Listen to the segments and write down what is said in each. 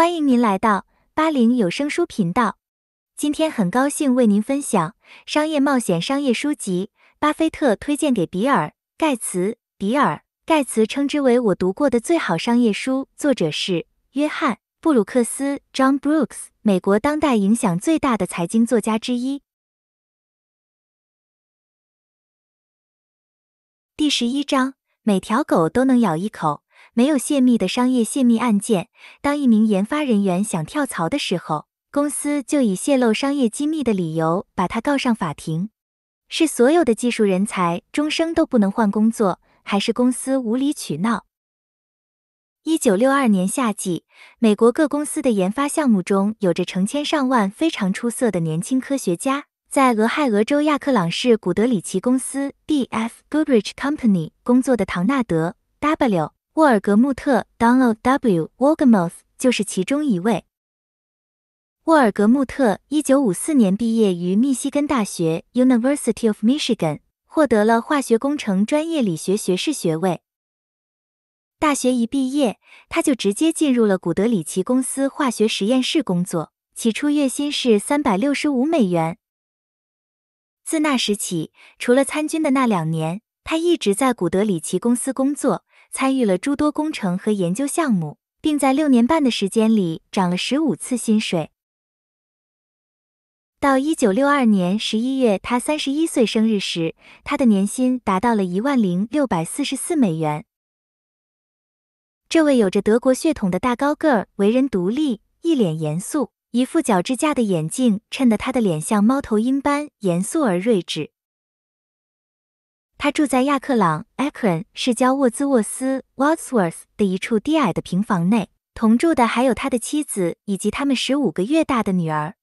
欢迎您来到八零有声书频道。今天很高兴为您分享商业冒险商业书籍，巴菲特推荐给比尔盖茨。比尔盖茨称之为我读过的最好商业书。作者是约翰布鲁克斯 （John Brooks），美国当代影响最大的财经作家之一。第十一章：每条狗都能咬一口。没有泄密的商业泄密案件。当一名研发人员想跳槽的时候，公司就以泄露商业机密的理由把他告上法庭。是所有的技术人才终生都不能换工作，还是公司无理取闹？一九六二年夏季，美国各公司的研发项目中有着成千上万非常出色的年轻科学家。在俄亥俄州亚克朗市古德里奇公司 （D.F. Goodrich Company） 工作的唐纳德 ·W。沃尔格穆特 （Donald W. Wolgamuth） 就是其中一位。沃尔格穆特一九五四年毕业于密西根大学 （University of Michigan），获得了化学工程专业理学学士学位。大学一毕业，他就直接进入了古德里奇公司化学实验室工作，起初月薪是三百六十五美元。自那时起，除了参军的那两年，他一直在古德里奇公司工作。参与了诸多工程和研究项目，并在六年半的时间里涨了十五次薪水。到一九六二年十一月他三十一岁生日时，他的年薪达到了一万零六百四十四美元。这位有着德国血统的大高个儿，为人独立，一脸严肃，一副角质架的眼镜衬得他的脸像猫头鹰般严肃而睿智。他住在亚克朗 （Akron） 市郊沃兹沃斯 w o s w o r t h 的一处低矮的平房内，同住的还有他的妻子以及他们十五个月大的女儿。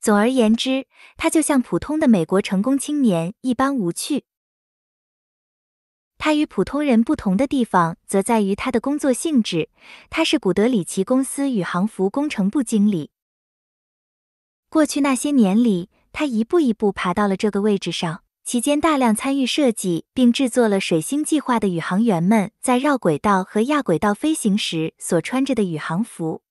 总而言之，他就像普通的美国成功青年一般无趣。他与普通人不同的地方则在于他的工作性质，他是古德里奇公司宇航服工程部经理。过去那些年里，他一步一步爬到了这个位置上。期间，大量参与设计并制作了“水星计划”的宇航员们，在绕轨道和亚轨道飞行时所穿着的宇航服。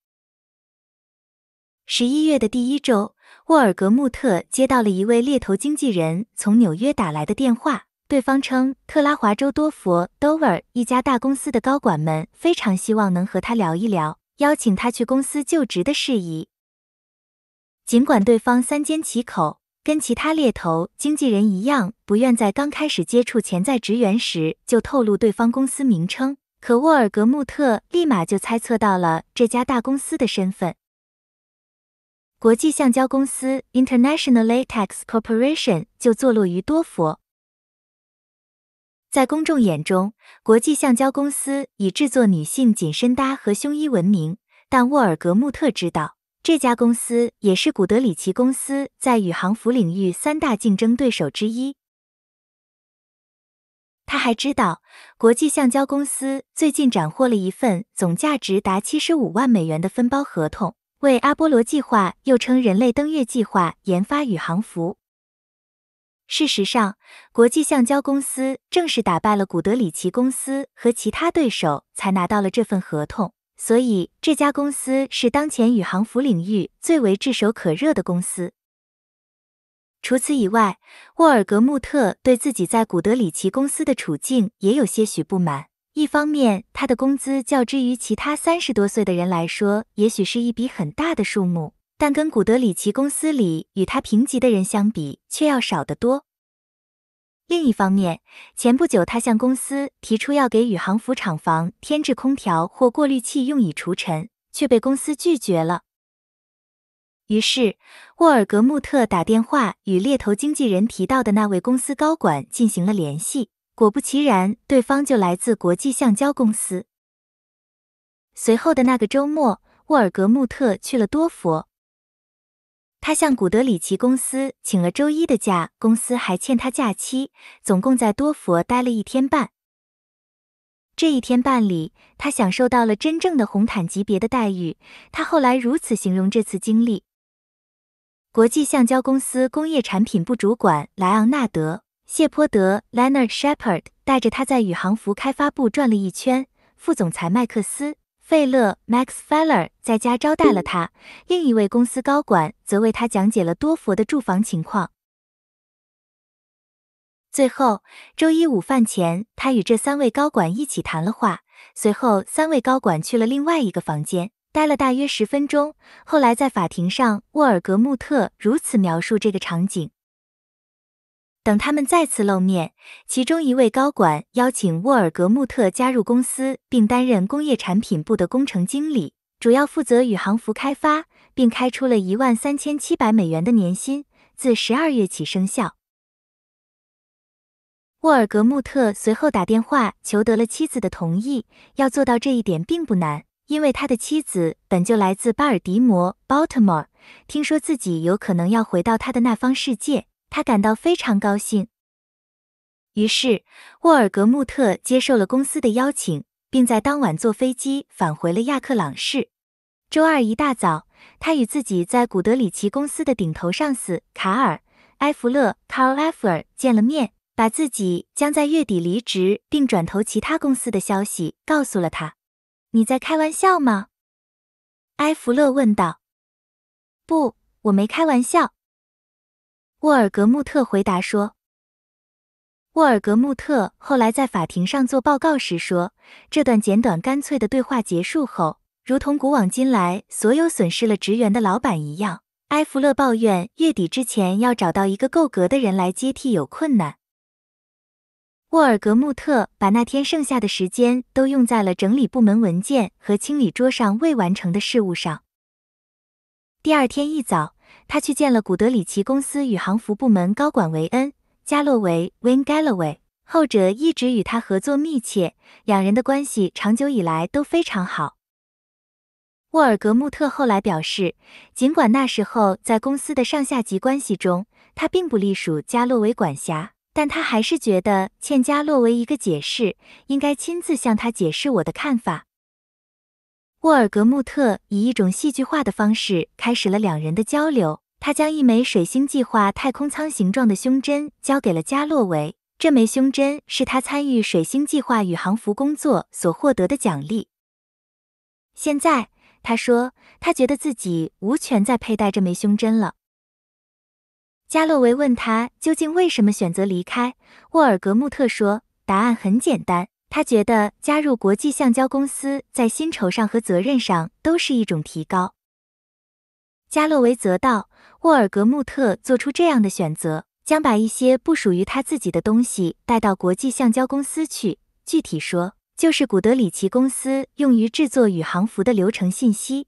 十一月的第一周，沃尔格穆特接到了一位猎头经纪人从纽约打来的电话，对方称特拉华州多佛 （Dover） 一家大公司的高管们非常希望能和他聊一聊，邀请他去公司就职的事宜。尽管对方三缄其口。跟其他猎头经纪人一样，不愿在刚开始接触潜在职员时就透露对方公司名称。可沃尔格穆特立马就猜测到了这家大公司的身份。国际橡胶公司 International Latex Corporation 就坐落于多佛。在公众眼中，国际橡胶公司以制作女性紧身搭和胸衣闻名，但沃尔格穆特知道。这家公司也是古德里奇公司在宇航服领域三大竞争对手之一。他还知道，国际橡胶公司最近斩获了一份总价值达七十五万美元的分包合同，为阿波罗计划（又称人类登月计划）研发宇航服。事实上，国际橡胶公司正是打败了古德里奇公司和其他对手，才拿到了这份合同。所以这家公司是当前宇航服领域最为炙手可热的公司。除此以外，沃尔格穆特对自己在古德里奇公司的处境也有些许不满。一方面，他的工资较之于其他三十多岁的人来说，也许是一笔很大的数目，但跟古德里奇公司里与他平级的人相比，却要少得多。另一方面，前不久他向公司提出要给宇航服厂房添置空调或过滤器，用以除尘，却被公司拒绝了。于是，沃尔格穆特打电话与猎头经纪人提到的那位公司高管进行了联系，果不其然，对方就来自国际橡胶公司。随后的那个周末，沃尔格穆特去了多佛。他向古德里奇公司请了周一的假，公司还欠他假期。总共在多佛待了一天半。这一天半里，他享受到了真正的红毯级别的待遇。他后来如此形容这次经历：国际橡胶公司工业产品部主管莱昂纳德·谢泼德 （Leonard Shepard） 带着他在宇航服开发部转了一圈。副总裁麦克斯。费勒 （Max Feller） 在家招待了他，另一位公司高管则为他讲解了多佛的住房情况。最后，周一午饭前，他与这三位高管一起谈了话，随后三位高管去了另外一个房间，待了大约十分钟。后来在法庭上，沃尔格穆特如此描述这个场景。等他们再次露面，其中一位高管邀请沃尔格穆特加入公司，并担任工业产品部的工程经理，主要负责宇航服开发，并开出了一万三千七百美元的年薪，自十二月起生效。沃尔格穆特随后打电话求得了妻子的同意，要做到这一点并不难，因为他的妻子本就来自巴尔的摩 （Baltimore），听说自己有可能要回到他的那方世界。他感到非常高兴，于是沃尔格穆特接受了公司的邀请，并在当晚坐飞机返回了亚克朗市。周二一大早，他与自己在古德里奇公司的顶头上司卡尔·埃弗勒 （Carl e f e r 见了面，把自己将在月底离职并转投其他公司的消息告诉了他。“你在开玩笑吗？”埃弗勒问道。“不，我没开玩笑。”沃尔格穆特回答说：“沃尔格穆特后来在法庭上做报告时说，这段简短干脆的对话结束后，如同古往今来所有损失了职员的老板一样，埃弗勒抱怨月底之前要找到一个够格的人来接替有困难。”沃尔格穆特把那天剩下的时间都用在了整理部门文件和清理桌上未完成的事物上。第二天一早。他去见了古德里奇公司宇航服部门高管维恩·加洛维 （Win g a l l o a y 后者一直与他合作密切，两人的关系长久以来都非常好。沃尔格穆特后来表示，尽管那时候在公司的上下级关系中，他并不隶属加洛维管辖，但他还是觉得欠加洛维一个解释，应该亲自向他解释我的看法。沃尔格穆特以一种戏剧化的方式开始了两人的交流。他将一枚水星计划太空舱形状的胸针交给了加洛维。这枚胸针是他参与水星计划宇航服工作所获得的奖励。现在，他说他觉得自己无权再佩戴这枚胸针了。加洛维问他究竟为什么选择离开。沃尔格穆特说，答案很简单。他觉得加入国际橡胶公司在薪酬上和责任上都是一种提高。加洛维则道，沃尔格穆特做出这样的选择，将把一些不属于他自己的东西带到国际橡胶公司去。具体说，就是古德里奇公司用于制作宇航服的流程信息。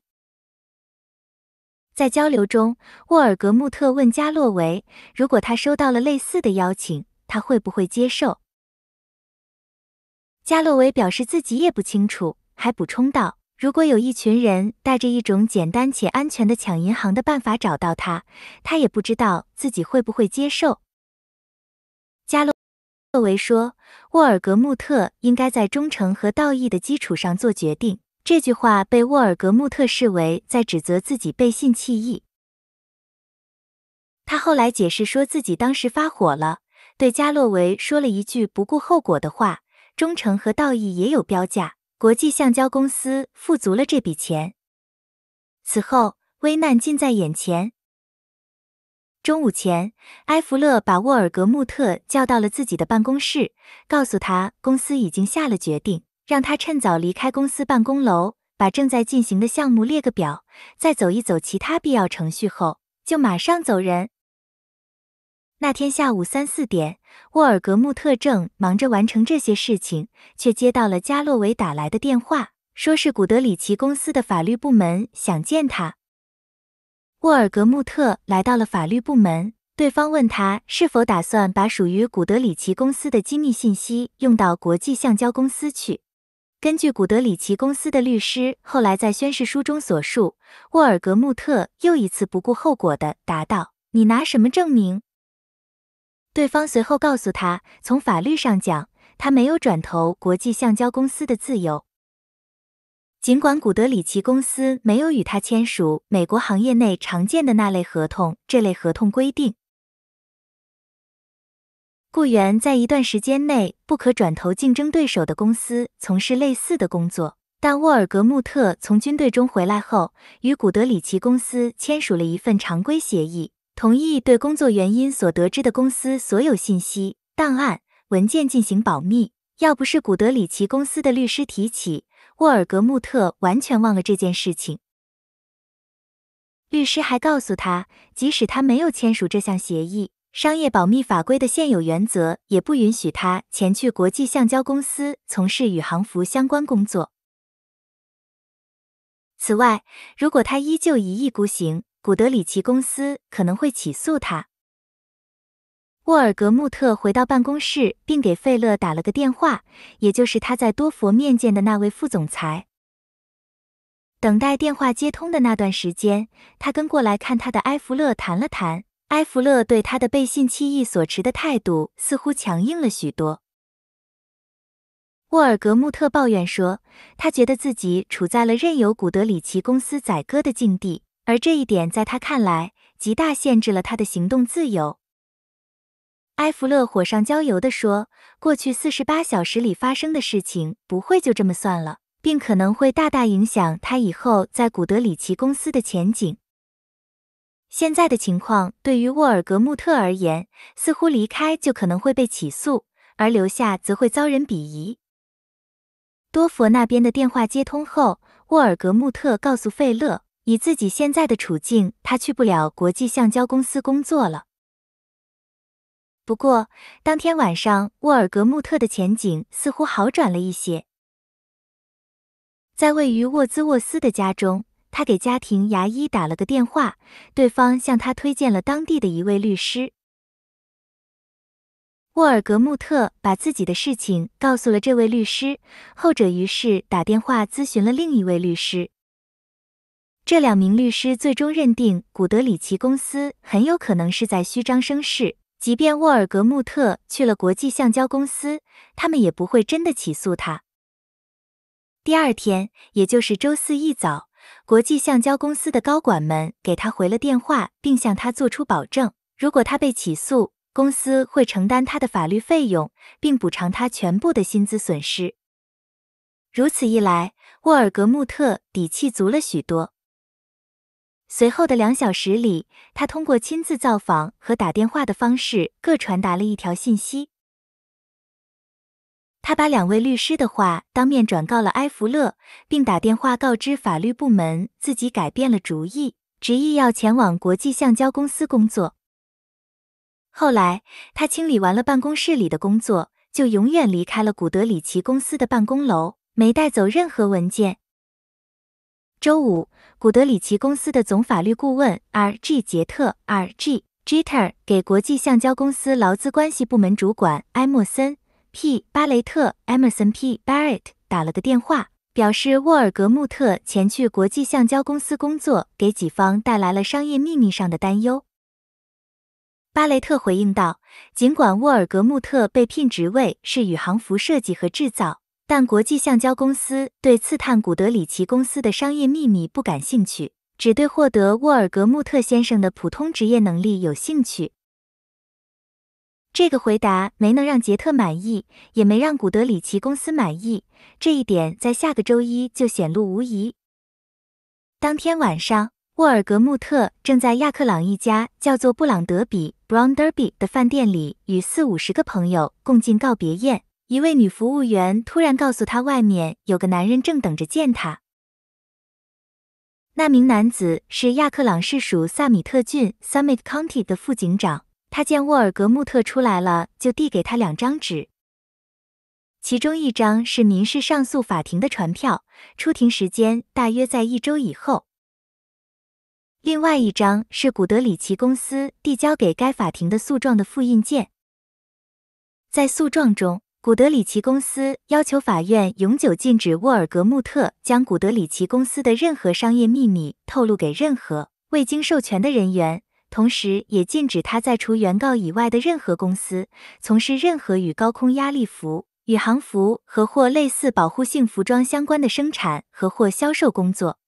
在交流中，沃尔格穆特问加洛维，如果他收到了类似的邀请，他会不会接受？加洛维表示自己也不清楚，还补充道：“如果有一群人带着一种简单且安全的抢银行的办法找到他，他也不知道自己会不会接受。”加洛，洛维说：“沃尔格穆特应该在忠诚和道义的基础上做决定。”这句话被沃尔格穆特视为在指责自己背信弃义。他后来解释说自己当时发火了，对加洛维说了一句不顾后果的话。忠诚和道义也有标价。国际橡胶公司付足了这笔钱。此后，危难近在眼前。中午前，埃弗勒把沃尔格穆特叫到了自己的办公室，告诉他公司已经下了决定，让他趁早离开公司办公楼，把正在进行的项目列个表，再走一走其他必要程序后，就马上走人。那天下午三四点，沃尔格穆特正忙着完成这些事情，却接到了加洛维打来的电话，说是古德里奇公司的法律部门想见他。沃尔格穆特来到了法律部门，对方问他是否打算把属于古德里奇公司的机密信息用到国际橡胶公司去。根据古德里奇公司的律师后来在宣誓书中所述，沃尔格穆特又一次不顾后果地答道：“你拿什么证明？”对方随后告诉他，从法律上讲，他没有转投国际橡胶公司的自由。尽管古德里奇公司没有与他签署美国行业内常见的那类合同，这类合同规定，雇员在一段时间内不可转投竞争对手的公司从事类似的工作。但沃尔格穆特从军队中回来后，与古德里奇公司签署了一份常规协议。同意对工作原因所得知的公司所有信息、档案、文件进行保密。要不是古德里奇公司的律师提起，沃尔格穆特完全忘了这件事情。律师还告诉他，即使他没有签署这项协议，商业保密法规的现有原则也不允许他前去国际橡胶公司从事宇航服相关工作。此外，如果他依旧一意孤行，古德里奇公司可能会起诉他。沃尔格穆特回到办公室，并给费勒打了个电话，也就是他在多佛面见的那位副总裁。等待电话接通的那段时间，他跟过来看他的埃弗勒谈了谈。埃弗勒对他的背信弃义所持的态度似乎强硬了许多。沃尔格穆特抱怨说，他觉得自己处在了任由古德里奇公司宰割的境地。而这一点在他看来，极大限制了他的行动自由。埃弗勒火上浇油的说：“过去四十八小时里发生的事情不会就这么算了，并可能会大大影响他以后在古德里奇公司的前景。现在的情况对于沃尔格穆特而言，似乎离开就可能会被起诉，而留下则会遭人鄙夷。”多佛那边的电话接通后，沃尔格穆特告诉费勒。以自己现在的处境，他去不了国际橡胶公司工作了。不过，当天晚上，沃尔格穆特的前景似乎好转了一些。在位于沃兹沃斯的家中，他给家庭牙医打了个电话，对方向他推荐了当地的一位律师。沃尔格穆特把自己的事情告诉了这位律师，后者于是打电话咨询了另一位律师。这两名律师最终认定，古德里奇公司很有可能是在虚张声势。即便沃尔格穆特去了国际橡胶公司，他们也不会真的起诉他。第二天，也就是周四一早，国际橡胶公司的高管们给他回了电话，并向他做出保证：如果他被起诉，公司会承担他的法律费用，并补偿他全部的薪资损失。如此一来，沃尔格穆特底气足了许多。随后的两小时里，他通过亲自造访和打电话的方式，各传达了一条信息。他把两位律师的话当面转告了埃弗勒，并打电话告知法律部门自己改变了主意，执意要前往国际橡胶公司工作。后来，他清理完了办公室里的工作，就永远离开了古德里奇公司的办公楼，没带走任何文件。周五，古德里奇公司的总法律顾问 R.G. 杰特 R.G. Jeter 给国际橡胶公司劳资关系部门主管埃默森 P. 巴雷特 Emerson P. Barrett 打了个电话，表示沃尔格穆特前去国际橡胶公司工作，给己方带来了商业秘密上的担忧。巴雷特回应道：“尽管沃尔格穆特被聘职位是宇航服设计和制造。”但国际橡胶公司对刺探古德里奇公司的商业秘密不感兴趣，只对获得沃尔格穆特先生的普通职业能力有兴趣。这个回答没能让杰特满意，也没让古德里奇公司满意。这一点在下个周一就显露无疑。当天晚上，沃尔格穆特正在亚克朗一家叫做布朗德比 （Brown Derby） 的饭店里，与四五十个朋友共进告别宴。一位女服务员突然告诉他，外面有个男人正等着见他。那名男子是亚克朗市属萨米特郡 （Summit County） 的副警长。他见沃尔格穆特出来了，就递给他两张纸。其中一张是民事上诉法庭的传票，出庭时间大约在一周以后；另外一张是古德里奇公司递交给该法庭的诉状的复印件，在诉状中。古德里奇公司要求法院永久禁止沃尔格穆特将古德里奇公司的任何商业秘密透露给任何未经授权的人员，同时也禁止他在除原告以外的任何公司从事任何与高空压力服、宇航服和或类似保护性服装相关的生产和或销售工作。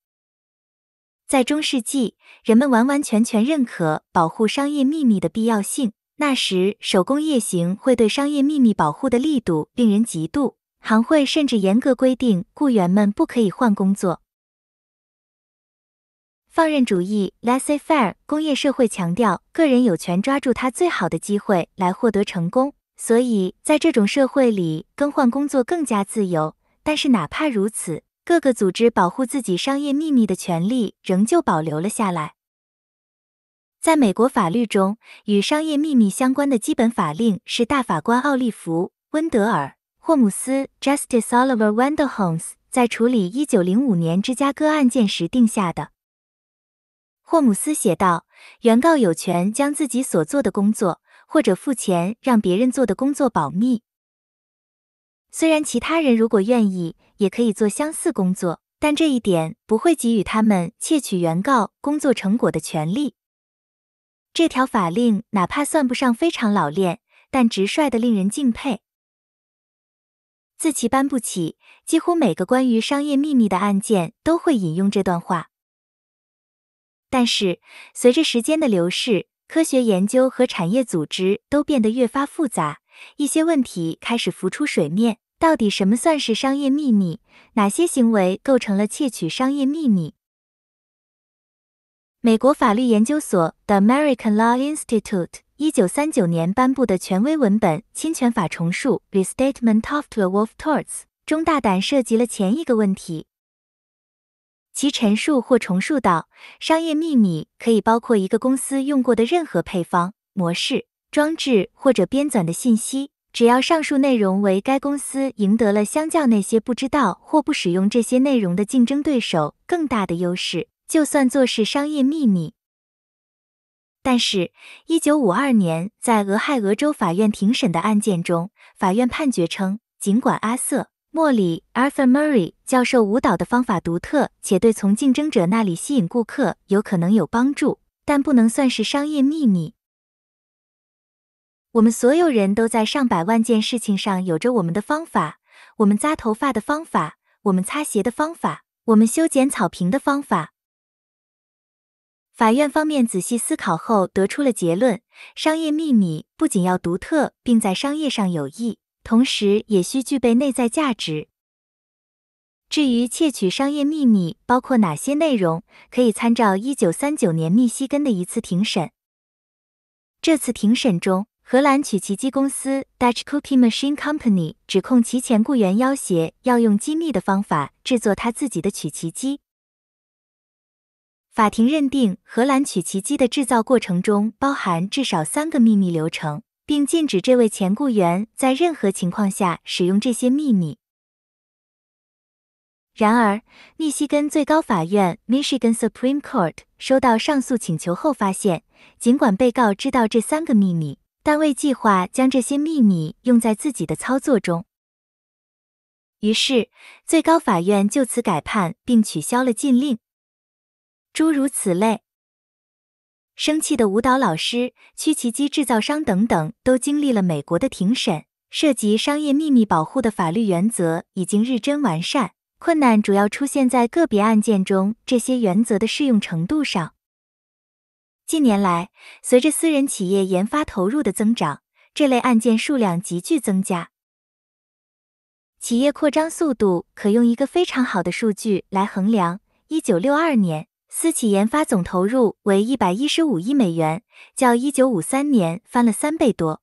在中世纪，人们完完全全认可保护商业秘密的必要性。那时，手工业行会对商业秘密保护的力度令人嫉妒。行会甚至严格规定，雇员们不可以换工作。放任主义 （laissez faire） 工业社会强调个人有权抓住他最好的机会来获得成功，所以在这种社会里，更换工作更加自由。但是，哪怕如此，各个组织保护自己商业秘密的权利仍旧保留了下来。在美国法律中，与商业秘密相关的基本法令是大法官奥利弗·温德尔·霍姆斯 （Justice Oliver Wendell Holmes） 在处理1905年芝加哥案件时定下的。霍姆斯写道：“原告有权将自己所做的工作，或者付钱让别人做的工作保密。虽然其他人如果愿意，也可以做相似工作，但这一点不会给予他们窃取原告工作成果的权利。”这条法令哪怕算不上非常老练，但直率的令人敬佩。自其颁布起，几乎每个关于商业秘密的案件都会引用这段话。但是，随着时间的流逝，科学研究和产业组织都变得越发复杂，一些问题开始浮出水面：到底什么算是商业秘密？哪些行为构成了窃取商业秘密？美国法律研究所的 American Law Institute 一九三九年颁布的权威文本《侵权法重述》（Restatement of Torts） 中，大胆涉及了前一个问题。其陈述或重述道：商业秘密可以包括一个公司用过的任何配方、模式、装置或者编纂的信息，只要上述内容为该公司赢得了相较那些不知道或不使用这些内容的竞争对手更大的优势。就算做是商业秘密，但是，一九五二年在俄亥俄州法院庭审的案件中，法院判决称，尽管阿瑟·莫里 （Arthur Murray） 教授舞蹈的方法独特，且对从竞争者那里吸引顾客有可能有帮助，但不能算是商业秘密。我们所有人都在上百万件事情上有着我们的方法：我们扎头发的方法，我们擦鞋的方法，我们修剪草坪的方法。法院方面仔细思考后得出了结论：商业秘密不仅要独特，并在商业上有益，同时也需具备内在价值。至于窃取商业秘密包括哪些内容，可以参照一九三九年密西根的一次庭审。这次庭审中，荷兰曲奇机公司 Dutch Cookie Machine Company 指控其前雇员要挟，要用机密的方法制作他自己的曲奇机。法庭认定，荷兰曲奇机的制造过程中包含至少三个秘密流程，并禁止这位前雇员在任何情况下使用这些秘密。然而，密歇根最高法院 （Michigan Supreme Court） 收到上诉请求后发现，尽管被告知道这三个秘密，但未计划将这些秘密用在自己的操作中。于是，最高法院就此改判并取消了禁令。诸如此类，生气的舞蹈老师、曲奇机制造商等等，都经历了美国的庭审。涉及商业秘密保护的法律原则已经日臻完善，困难主要出现在个别案件中这些原则的适用程度上。近年来，随着私人企业研发投入的增长，这类案件数量急剧增加。企业扩张速度可用一个非常好的数据来衡量：一九六二年。私企研发总投入为一百一十五亿美元，较一九五三年翻了三倍多。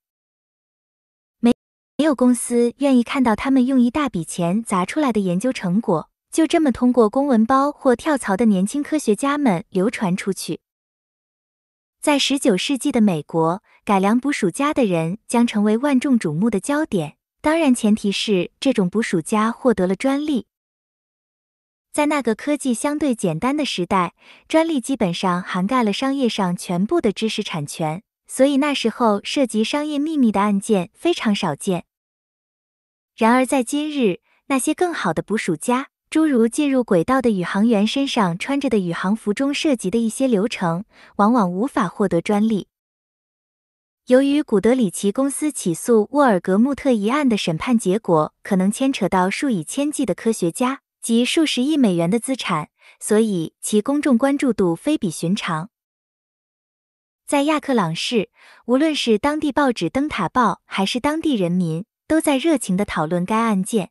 没没有公司愿意看到他们用一大笔钱砸出来的研究成果，就这么通过公文包或跳槽的年轻科学家们流传出去。在十九世纪的美国，改良捕鼠夹的人将成为万众瞩目的焦点，当然前提是这种捕鼠夹获得了专利。在那个科技相对简单的时代，专利基本上涵盖了商业上全部的知识产权，所以那时候涉及商业秘密的案件非常少见。然而，在今日，那些更好的捕鼠夹，诸如进入轨道的宇航员身上穿着的宇航服中涉及的一些流程，往往无法获得专利。由于古德里奇公司起诉沃尔格穆特一案的审判结果，可能牵扯到数以千计的科学家。及数十亿美元的资产，所以其公众关注度非比寻常。在亚克朗市，无论是当地报纸《灯塔报》，还是当地人民，都在热情的讨论该案件。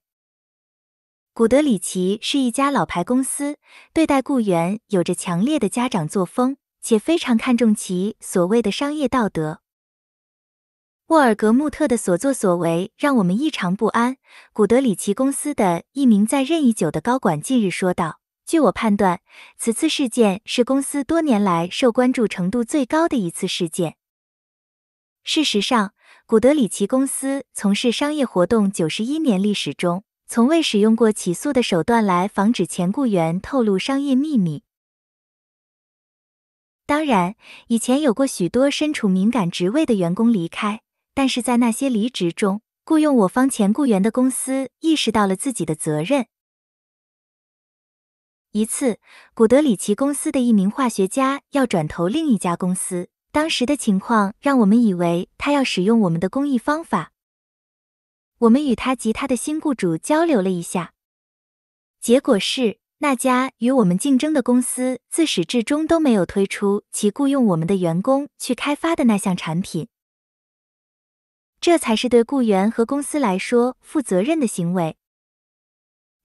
古德里奇是一家老牌公司，对待雇员有着强烈的家长作风，且非常看重其所谓的商业道德。沃尔格穆特的所作所为让我们异常不安，古德里奇公司的一名在任已久的高管近日说道：“据我判断，此次事件是公司多年来受关注程度最高的一次事件。事实上，古德里奇公司从事商业活动九十一年历史中，从未使用过起诉的手段来防止前雇员透露商业秘密。当然，以前有过许多身处敏感职位的员工离开。”但是在那些离职中雇佣我方前雇员的公司，意识到了自己的责任。一次，古德里奇公司的一名化学家要转投另一家公司，当时的情况让我们以为他要使用我们的工艺方法。我们与他及他的新雇主交流了一下，结果是那家与我们竞争的公司自始至终都没有推出其雇佣我们的员工去开发的那项产品。这才是对雇员和公司来说负责任的行为。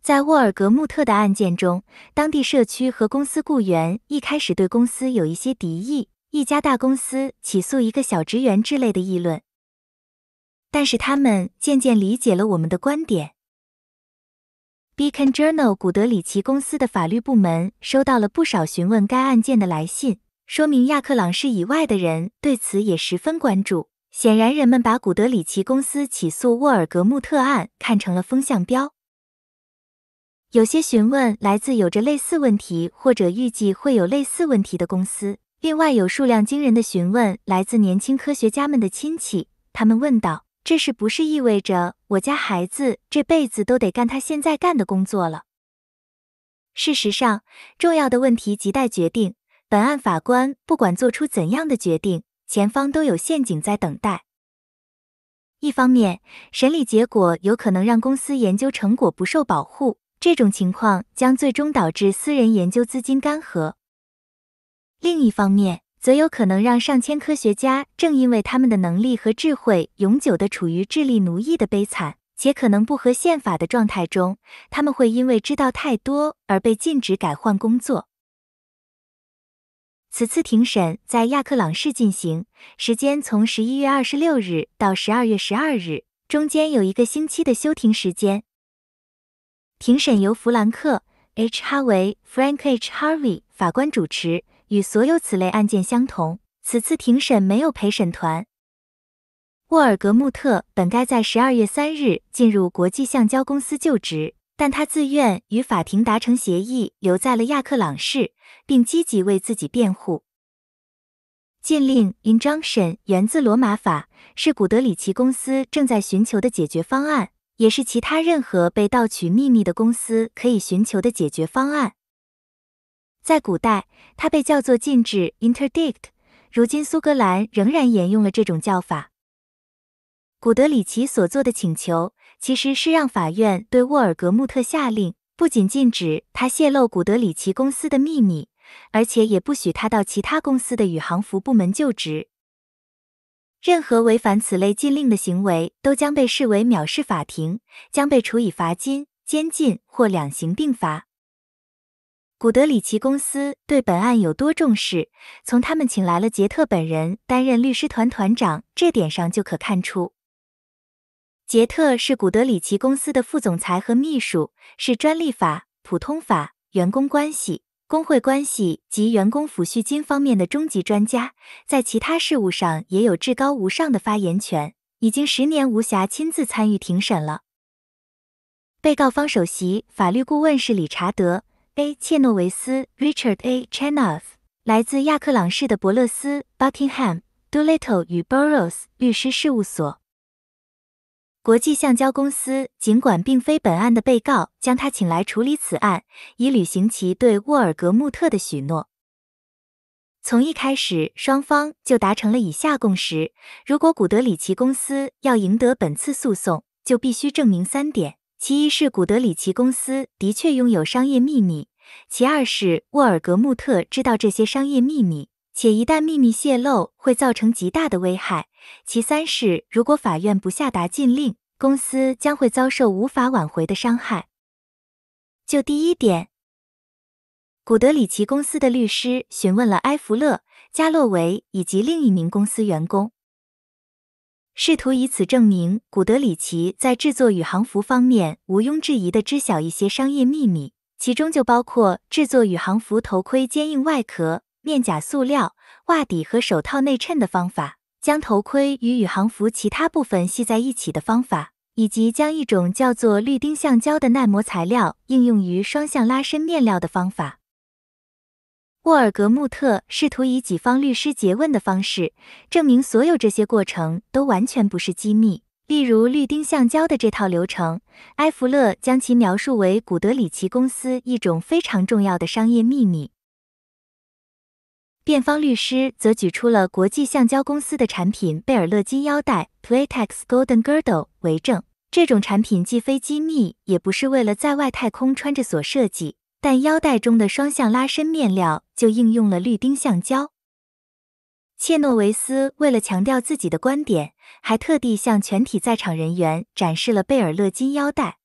在沃尔格穆特的案件中，当地社区和公司雇员一开始对公司有一些敌意，一家大公司起诉一个小职员之类的议论。但是他们渐渐理解了我们的观点。《b e a c o n Journal》古德里奇公司的法律部门收到了不少询问该案件的来信，说明亚克朗市以外的人对此也十分关注。显然，人们把古德里奇公司起诉沃尔格穆特案看成了风向标。有些询问来自有着类似问题或者预计会有类似问题的公司。另外，有数量惊人的询问来自年轻科学家们的亲戚，他们问道：“这是不是意味着我家孩子这辈子都得干他现在干的工作了？”事实上，重要的问题亟待决定。本案法官不管做出怎样的决定。前方都有陷阱在等待。一方面，审理结果有可能让公司研究成果不受保护，这种情况将最终导致私人研究资金干涸；另一方面，则有可能让上千科学家正因为他们的能力和智慧，永久的处于智力奴役的悲惨且可能不合宪法的状态中，他们会因为知道太多而被禁止改换工作。此次庭审在亚克朗市进行，时间从十一月二十六日到十二月十二日，中间有一个星期的休庭时间。庭审由弗兰克 ·H· 哈维 （Frank H. Harvey） 法官主持。与所有此类案件相同，此次庭审没有陪审团。沃尔格穆特本该在十二月三日进入国际橡胶公司就职。但他自愿与法庭达成协议，留在了亚克朗市，并积极为自己辩护。禁令 （injunction） 源自罗马法，是古德里奇公司正在寻求的解决方案，也是其他任何被盗取秘密的公司可以寻求的解决方案。在古代，它被叫做禁制 （interdict），如今苏格兰仍然沿用了这种叫法。古德里奇所做的请求。其实是让法院对沃尔格穆特下令，不仅禁止他泄露古德里奇公司的秘密，而且也不许他到其他公司的宇航服部门就职。任何违反此类禁令的行为，都将被视为藐视法庭，将被处以罚金、监禁或两刑并罚。古德里奇公司对本案有多重视，从他们请来了杰特本人担任律师团团长这点上就可看出。杰特是古德里奇公司的副总裁和秘书，是专利法、普通法、员工关系、工会关系及员工抚恤金方面的终极专家，在其他事务上也有至高无上的发言权。已经十年无暇亲自参与庭审了。被告方首席法律顾问是理查德 ·A· 切诺维斯 （Richard A. c h e n o f f 来自亚克朗市的伯勒斯 （Buckingham Doolittle） 与 Burroughs 律师事务所。国际橡胶公司尽管并非本案的被告，将他请来处理此案，以履行其对沃尔格穆特的许诺。从一开始，双方就达成了以下共识：如果古德里奇公司要赢得本次诉讼，就必须证明三点：其一是古德里奇公司的确拥有商业秘密；其二是沃尔格穆特知道这些商业秘密。且一旦秘密泄露，会造成极大的危害。其三是，如果法院不下达禁令，公司将会遭受无法挽回的伤害。就第一点，古德里奇公司的律师询问了埃弗勒、加洛维以及另一名公司员工，试图以此证明古德里奇在制作宇航服方面毋庸置疑的知晓一些商业秘密，其中就包括制作宇航服头盔坚硬外壳。面甲、塑料袜底和手套内衬的方法，将头盔与宇航服其他部分系在一起的方法，以及将一种叫做绿丁橡胶的耐磨材料应用于双向拉伸面料的方法。沃尔格穆特试图以己方律师诘问的方式，证明所有这些过程都完全不是机密。例如，绿丁橡胶的这套流程，埃弗勒将其描述为古德里奇公司一种非常重要的商业秘密。辩方律师则举出了国际橡胶公司的产品贝尔乐金腰带 （Platex Golden Girdle） 为证，这种产品既非机密，也不是为了在外太空穿着所设计，但腰带中的双向拉伸面料就应用了氯丁橡胶。切诺维斯为了强调自己的观点，还特地向全体在场人员展示了贝尔乐金腰带。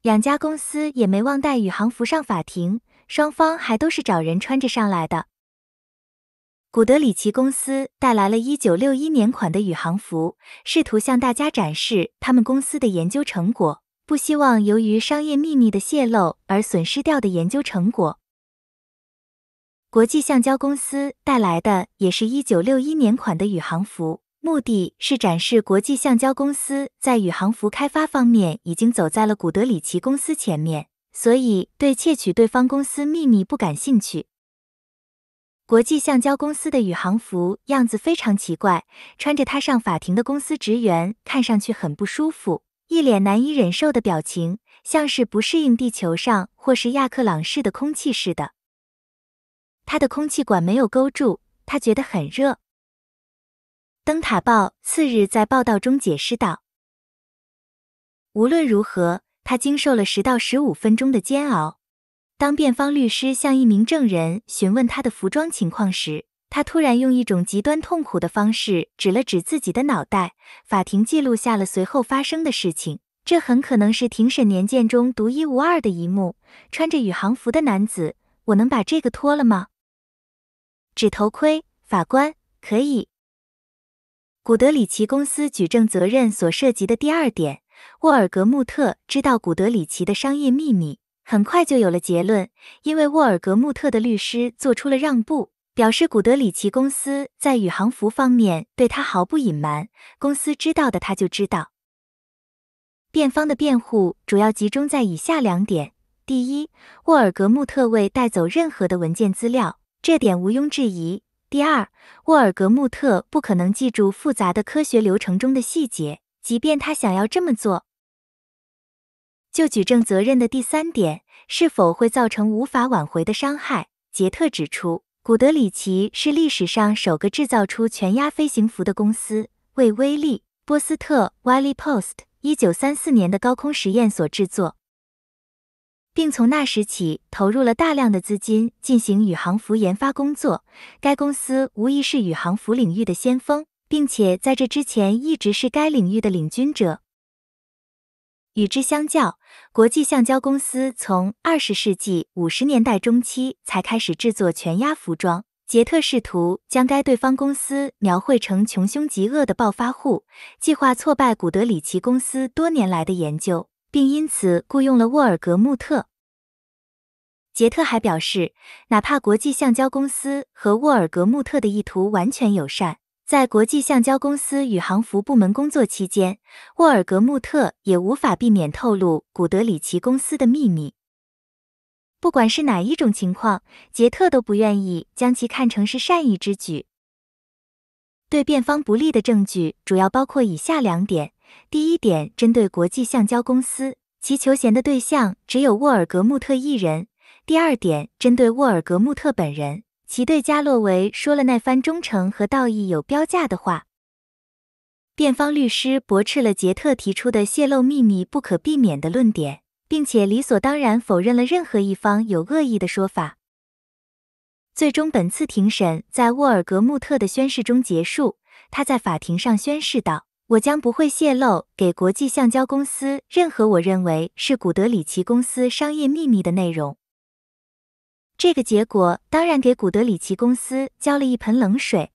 两家公司也没忘带宇航服上法庭。双方还都是找人穿着上来的。古德里奇公司带来了一九六一年款的宇航服，试图向大家展示他们公司的研究成果，不希望由于商业秘密的泄露而损失掉的研究成果。国际橡胶公司带来的也是一九六一年款的宇航服，目的是展示国际橡胶公司在宇航服开发方面已经走在了古德里奇公司前面。所以对窃取对方公司秘密不感兴趣。国际橡胶公司的宇航服样子非常奇怪，穿着它上法庭的公司职员看上去很不舒服，一脸难以忍受的表情，像是不适应地球上或是亚克朗市的空气似的。他的空气管没有勾住，他觉得很热。灯塔报次日在报道中解释道：“无论如何。”他经受了十到十五分钟的煎熬。当辩方律师向一名证人询问他的服装情况时，他突然用一种极端痛苦的方式指了指自己的脑袋。法庭记录下了随后发生的事情，这很可能是庭审年鉴中独一无二的一幕。穿着宇航服的男子，我能把这个脱了吗？指头盔，法官，可以。古德里奇公司举证责任所涉及的第二点。沃尔格穆特知道古德里奇的商业秘密，很快就有了结论。因为沃尔格穆特的律师做出了让步，表示古德里奇公司在宇航服方面对他毫不隐瞒，公司知道的他就知道。辩方的辩护主要集中在以下两点：第一，沃尔格穆特未带走任何的文件资料，这点毋庸置疑；第二，沃尔格穆特不可能记住复杂的科学流程中的细节。即便他想要这么做，就举证责任的第三点，是否会造成无法挽回的伤害？杰特指出，古德里奇是历史上首个制造出全压飞行服的公司，为威利·波斯特 （Willy Post） 一九三四年的高空实验所制作，并从那时起投入了大量的资金进行宇航服研发工作。该公司无疑是宇航服领域的先锋。并且在这之前一直是该领域的领军者。与之相较，国际橡胶公司从二十世纪五十年代中期才开始制作全压服装。杰特试图将该对方公司描绘成穷凶极恶的暴发户，计划挫败古德里奇公司多年来的研究，并因此雇佣了沃尔格穆特。杰特还表示，哪怕国际橡胶公司和沃尔格穆特的意图完全友善。在国际橡胶公司宇航服部门工作期间，沃尔格穆特也无法避免透露古德里奇公司的秘密。不管是哪一种情况，杰特都不愿意将其看成是善意之举。对辩方不利的证据主要包括以下两点：第一点，针对国际橡胶公司，其求贤的对象只有沃尔格穆特一人；第二点，针对沃尔格穆特本人。其对加洛维说了那番忠诚和道义有标价的话。辩方律师驳斥了杰特提出的泄露秘密不可避免的论点，并且理所当然否认了任何一方有恶意的说法。最终，本次庭审在沃尔格穆特的宣誓中结束。他在法庭上宣誓道：“我将不会泄露给国际橡胶公司任何我认为是古德里奇公司商业秘密的内容。”这个结果当然给古德里奇公司浇了一盆冷水。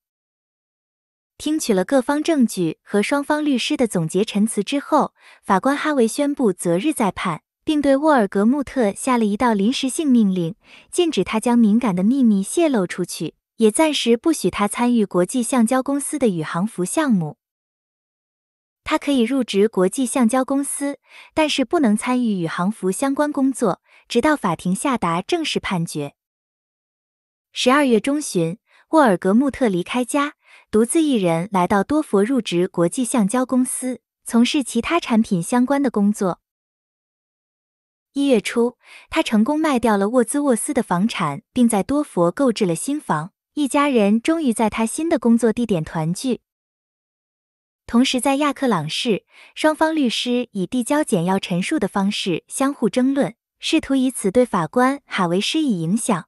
听取了各方证据和双方律师的总结陈词之后，法官哈维宣布择日再判，并对沃尔格穆特下了一道临时性命令，禁止他将敏感的秘密泄露出去，也暂时不许他参与国际橡胶公司的宇航服项目。他可以入职国际橡胶公司，但是不能参与宇航服相关工作。直到法庭下达正式判决。十二月中旬，沃尔格穆特离开家，独自一人来到多佛入职国际橡胶公司，从事其他产品相关的工作。一月初，他成功卖掉了沃兹沃斯的房产，并在多佛购置了新房。一家人终于在他新的工作地点团聚。同时，在亚克朗市，双方律师以递交简要陈述的方式相互争论。试图以此对法官哈维施以影响。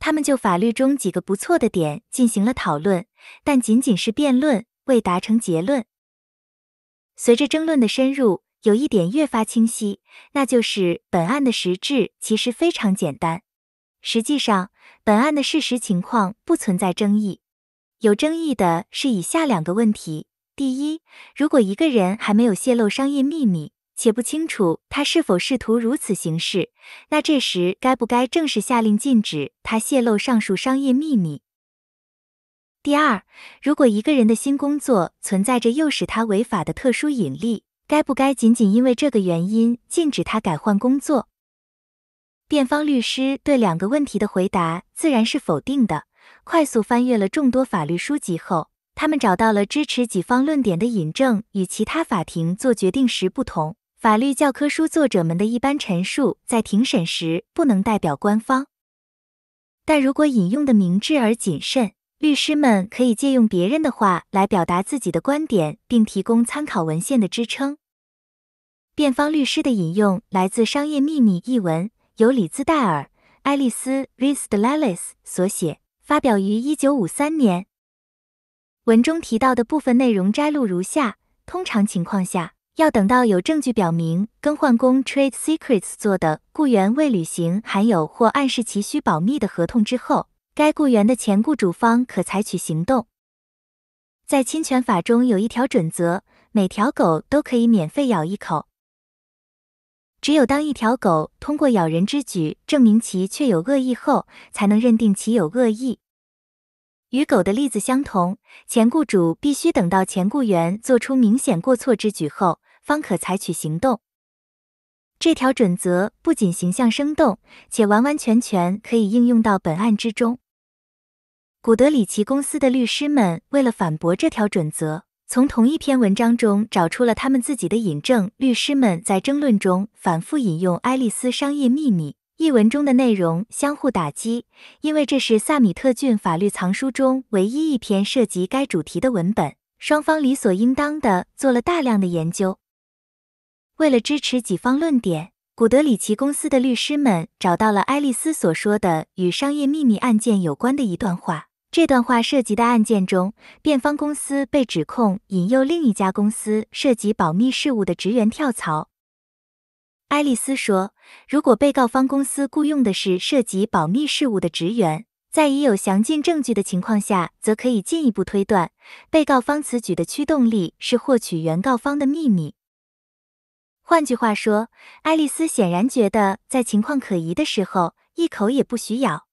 他们就法律中几个不错的点进行了讨论，但仅仅是辩论，未达成结论。随着争论的深入，有一点越发清晰，那就是本案的实质其实非常简单。实际上，本案的事实情况不存在争议，有争议的是以下两个问题：第一，如果一个人还没有泄露商业秘密，且不清楚他是否试图如此行事，那这时该不该正式下令禁止他泄露上述商业秘密？第二，如果一个人的新工作存在着诱使他违法的特殊引力，该不该仅仅因为这个原因禁止他改换工作？辩方律师对两个问题的回答自然是否定的。快速翻阅了众多法律书籍后，他们找到了支持己方论点的引证。与其他法庭做决定时不同。法律教科书作者们的一般陈述在庭审时不能代表官方，但如果引用的明智而谨慎，律师们可以借用别人的话来表达自己的观点，并提供参考文献的支撑。辩方律师的引用来自《商业秘密》一文，由里兹戴尔·爱丽丝 r i s d e l a l i s 所写，发表于一九五三年。文中提到的部分内容摘录如下：通常情况下。要等到有证据表明更换工 trade secrets 做的雇员未履行含有或暗示其需保密的合同之后，该雇员的前雇主方可采取行动。在侵权法中有一条准则：每条狗都可以免费咬一口。只有当一条狗通过咬人之举证明其确有恶意后，才能认定其有恶意。与狗的例子相同，前雇主必须等到前雇员做出明显过错之举后，方可采取行动。这条准则不仅形象生动，且完完全全可以应用到本案之中。古德里奇公司的律师们为了反驳这条准则，从同一篇文章中找出了他们自己的引证。律师们在争论中反复引用《爱丽丝商业秘密》。译文中的内容相互打击，因为这是萨米特郡法律藏书中唯一一篇涉及该主题的文本。双方理所应当地做了大量的研究，为了支持己方论点，古德里奇公司的律师们找到了爱丽丝所说的与商业秘密案件有关的一段话。这段话涉及的案件中，辩方公司被指控引诱另一家公司涉及保密事务的职员跳槽。爱丽丝说：“如果被告方公司雇佣的是涉及保密事务的职员，在已有详尽证据的情况下，则可以进一步推断，被告方此举的驱动力是获取原告方的秘密。换句话说，爱丽丝显然觉得，在情况可疑的时候，一口也不许咬。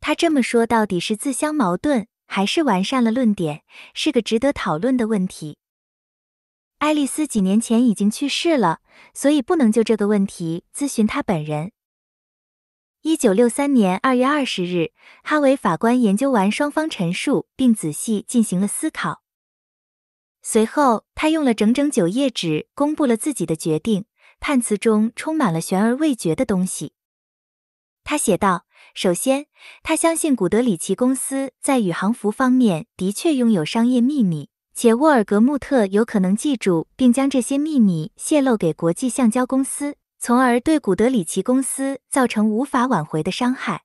她这么说，到底是自相矛盾，还是完善了论点，是个值得讨论的问题。”爱丽丝几年前已经去世了，所以不能就这个问题咨询她本人。一九六三年二月二十日，哈维法官研究完双方陈述，并仔细进行了思考。随后，他用了整整九页纸公布了自己的决定。判词中充满了悬而未决的东西。他写道：“首先，他相信古德里奇公司在宇航服方面的确拥有商业秘密。”且沃尔格穆特有可能记住并将这些秘密泄露给国际橡胶公司，从而对古德里奇公司造成无法挽回的伤害。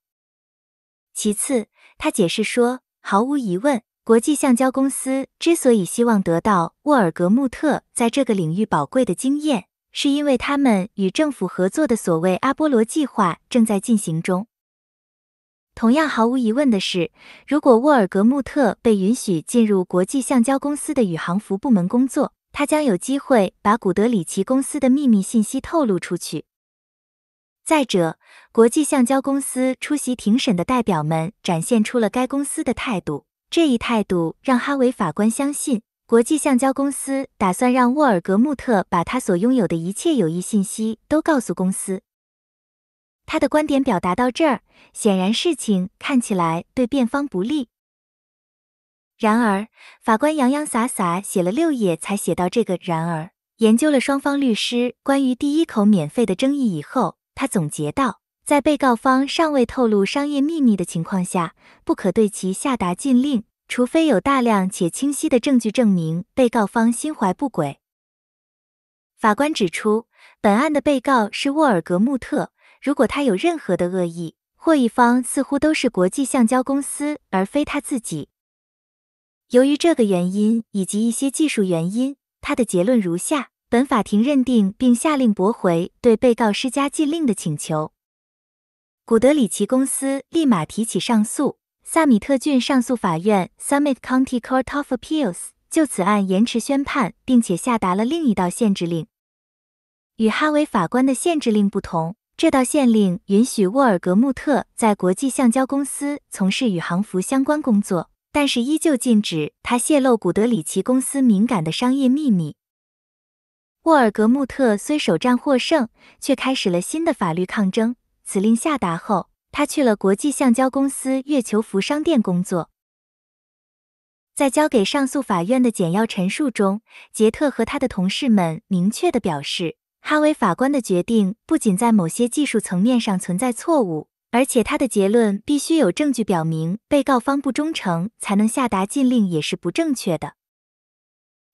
其次，他解释说，毫无疑问，国际橡胶公司之所以希望得到沃尔格穆特在这个领域宝贵的经验，是因为他们与政府合作的所谓阿波罗计划正在进行中。同样毫无疑问的是，如果沃尔格穆特被允许进入国际橡胶公司的宇航服部门工作，他将有机会把古德里奇公司的秘密信息透露出去。再者，国际橡胶公司出席庭审的代表们展现出了该公司的态度，这一态度让哈维法官相信，国际橡胶公司打算让沃尔格穆特把他所拥有的一切有益信息都告诉公司。他的观点表达到这儿，显然事情看起来对辩方不利。然而，法官洋洋洒洒写了六页才写到这个。然而，研究了双方律师关于第一口免费的争议以后，他总结道：在被告方尚未透露商业秘密的情况下，不可对其下达禁令，除非有大量且清晰的证据证明被告方心怀不轨。法官指出，本案的被告是沃尔格穆特。如果他有任何的恶意，或一方似乎都是国际橡胶公司而非他自己。由于这个原因以及一些技术原因，他的结论如下：本法庭认定并下令驳回对被告施加禁令的请求。古德里奇公司立马提起上诉。萨米特郡上诉法院 （Summit County Court of Appeals） 就此案延迟宣判，并且下达了另一道限制令。与哈维法官的限制令不同。这道县令允许沃尔格穆特在国际橡胶公司从事宇航服相关工作，但是依旧禁止他泄露古德里奇公司敏感的商业秘密。沃尔格穆特虽首战获胜，却开始了新的法律抗争。此令下达后，他去了国际橡胶公司月球服商店工作。在交给上诉法院的简要陈述中，杰特和他的同事们明确地表示。哈维法官的决定不仅在某些技术层面上存在错误，而且他的结论必须有证据表明被告方不忠诚才能下达禁令，也是不正确的。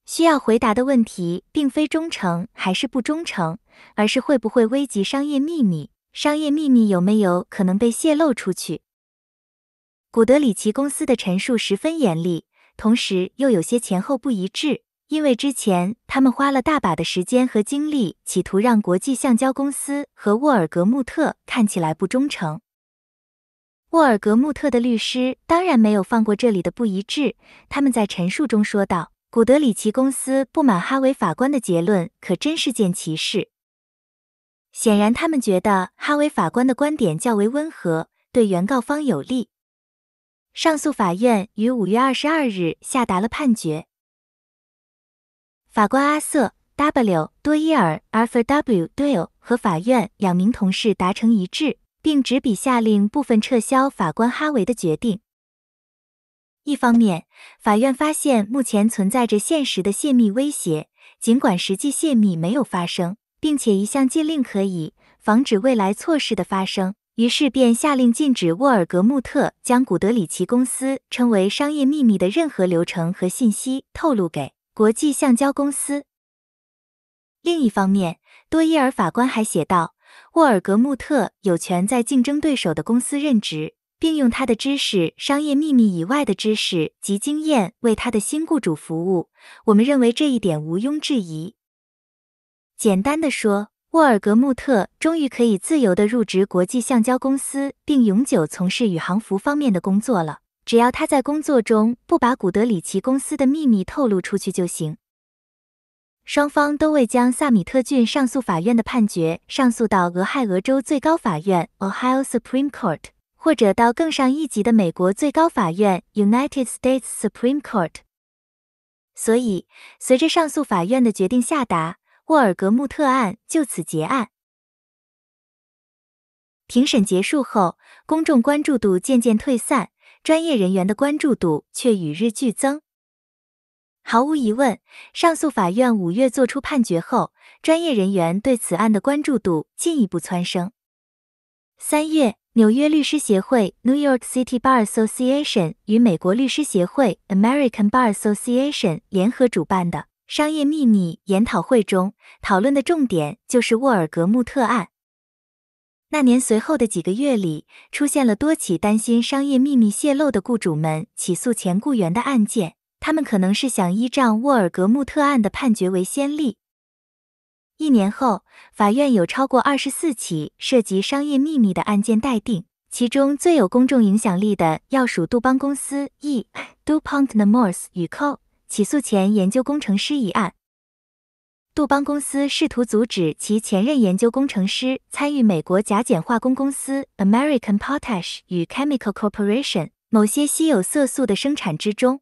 需要回答的问题并非忠诚还是不忠诚，而是会不会危及商业秘密，商业秘密有没有可能被泄露出去。古德里奇公司的陈述十分严厉，同时又有些前后不一致。因为之前他们花了大把的时间和精力，企图让国际橡胶公司和沃尔格穆特看起来不忠诚。沃尔格穆特的律师当然没有放过这里的不一致，他们在陈述中说道：“古德里奇公司不满哈维法官的结论，可真是件奇事。”显然，他们觉得哈维法官的观点较为温和，对原告方有利。上诉法院于五月二十二日下达了判决。法官阿瑟 ·W· 多伊尔 （Arthur W. Doyle） 和法院两名同事达成一致，并执笔下令部分撤销法官哈维的决定。一方面，法院发现目前存在着现实的泄密威胁，尽管实际泄密没有发生，并且一项禁令可以防止未来错事的发生，于是便下令禁止沃尔格穆特将古德里奇公司称为商业秘密的任何流程和信息透露给。国际橡胶公司。另一方面，多伊尔法官还写道，沃尔格穆特有权在竞争对手的公司任职，并用他的知识、商业秘密以外的知识及经验为他的新雇主服务。我们认为这一点毋庸置疑。简单的说，沃尔格穆特终于可以自由的入职国际橡胶公司，并永久从事宇航服方面的工作了。只要他在工作中不把古德里奇公司的秘密透露出去就行。双方都未将萨米特郡上诉法院的判决上诉到俄亥俄州最高法院 （Ohio Supreme Court） 或者到更上一级的美国最高法院 （United States Supreme Court）。所以，随着上诉法院的决定下达，沃尔格穆特案就此结案。庭审结束后，公众关注度渐渐退散。专业人员的关注度却与日俱增。毫无疑问，上诉法院五月作出判决后，专业人员对此案的关注度进一步蹿升。三月，纽约律师协会 New York City Bar Association 与美国律师协会 American Bar Association 联合主办的商业秘密研讨会中，讨论的重点就是沃尔格穆特案。那年随后的几个月里，出现了多起担心商业秘密泄露的雇主们起诉前雇员的案件，他们可能是想依仗沃尔格穆特案的判决为先例。一年后，法院有超过二十四起涉及商业秘密的案件待定，其中最有公众影响力的要属杜邦公司 （DuPont E. e Nemours 与 Co.） 起诉前研究工程师一案。杜邦公司试图阻止其前任研究工程师参与美国甲碱化工公司 American Potash 与 Chemical Corporation 某些稀有色素的生产之中。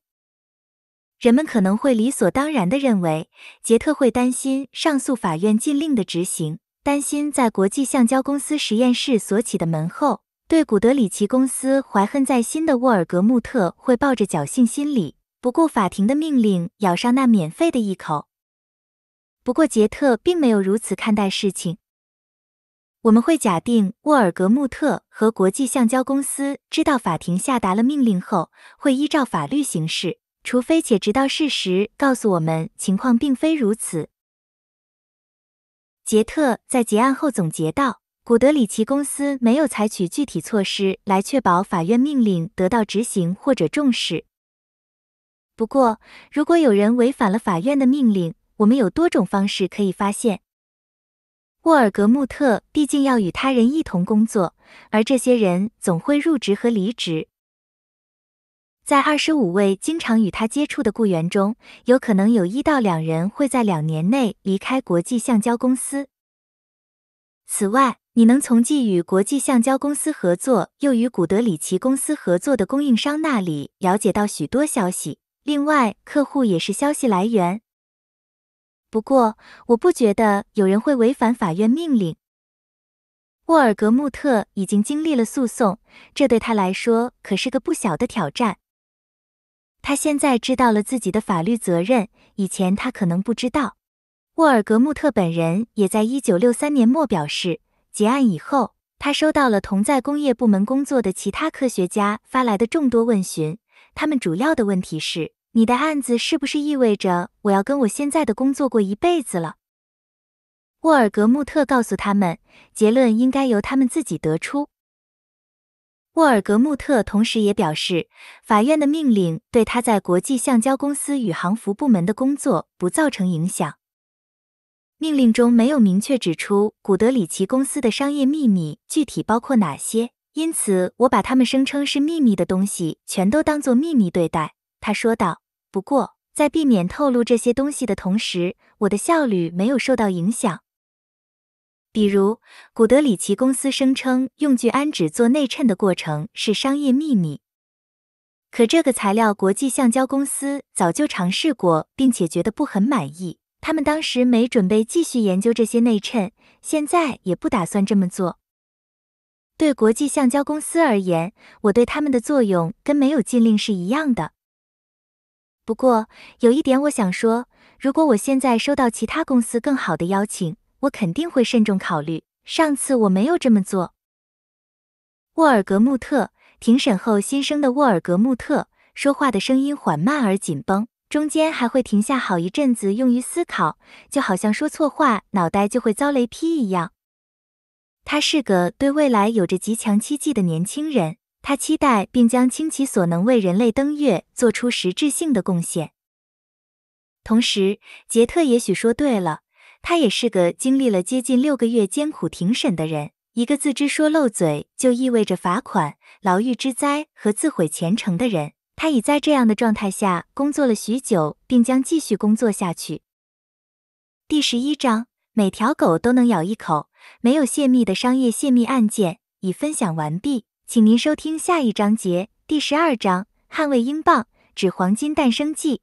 人们可能会理所当然的认为，杰特会担心上诉法院禁令的执行，担心在国际橡胶公司实验室锁起的门后，对古德里奇公司怀恨在心的沃尔格穆特会抱着侥幸心理，不顾法庭的命令，咬上那免费的一口。不过，杰特并没有如此看待事情。我们会假定沃尔格穆特和国际橡胶公司知道法庭下达了命令后，会依照法律行事，除非且直到事实告诉我们情况并非如此。杰特在结案后总结道：“古德里奇公司没有采取具体措施来确保法院命令得到执行或者重视。不过，如果有人违反了法院的命令，”我们有多种方式可以发现，沃尔格穆特毕竟要与他人一同工作，而这些人总会入职和离职。在二十五位经常与他接触的雇员中，有可能有一到两人会在两年内离开国际橡胶公司。此外，你能从既与国际橡胶公司合作又与古德里奇公司合作的供应商那里了解到许多消息。另外，客户也是消息来源。不过，我不觉得有人会违反法院命令。沃尔格穆特已经经历了诉讼，这对他来说可是个不小的挑战。他现在知道了自己的法律责任，以前他可能不知道。沃尔格穆特本人也在1963年末表示，结案以后，他收到了同在工业部门工作的其他科学家发来的众多问询，他们主要的问题是。你的案子是不是意味着我要跟我现在的工作过一辈子了？沃尔格穆特告诉他们，结论应该由他们自己得出。沃尔格穆特同时也表示，法院的命令对他在国际橡胶公司宇航服部门的工作不造成影响。命令中没有明确指出古德里奇公司的商业秘密具体包括哪些，因此我把他们声称是秘密的东西全都当做秘密对待。他说道：“不过，在避免透露这些东西的同时，我的效率没有受到影响。比如，古德里奇公司声称用聚氨酯做内衬的过程是商业秘密，可这个材料国际橡胶公司早就尝试过，并且觉得不很满意。他们当时没准备继续研究这些内衬，现在也不打算这么做。对国际橡胶公司而言，我对他们的作用跟没有禁令是一样的。”不过有一点我想说，如果我现在收到其他公司更好的邀请，我肯定会慎重考虑。上次我没有这么做。沃尔格穆特，庭审后新生的沃尔格穆特说话的声音缓慢而紧绷，中间还会停下好一阵子用于思考，就好像说错话脑袋就会遭雷劈一样。他是个对未来有着极强期冀的年轻人。他期待并将倾其所能为人类登月做出实质性的贡献。同时，杰特也许说对了，他也是个经历了接近六个月艰苦庭审的人，一个自知说漏嘴就意味着罚款、牢狱之灾和自毁前程的人。他已在这样的状态下工作了许久，并将继续工作下去。第十一章：每条狗都能咬一口。没有泄密的商业泄密案件已分享完毕。请您收听下一章节，第十二章《捍卫英镑，指黄金诞生记》。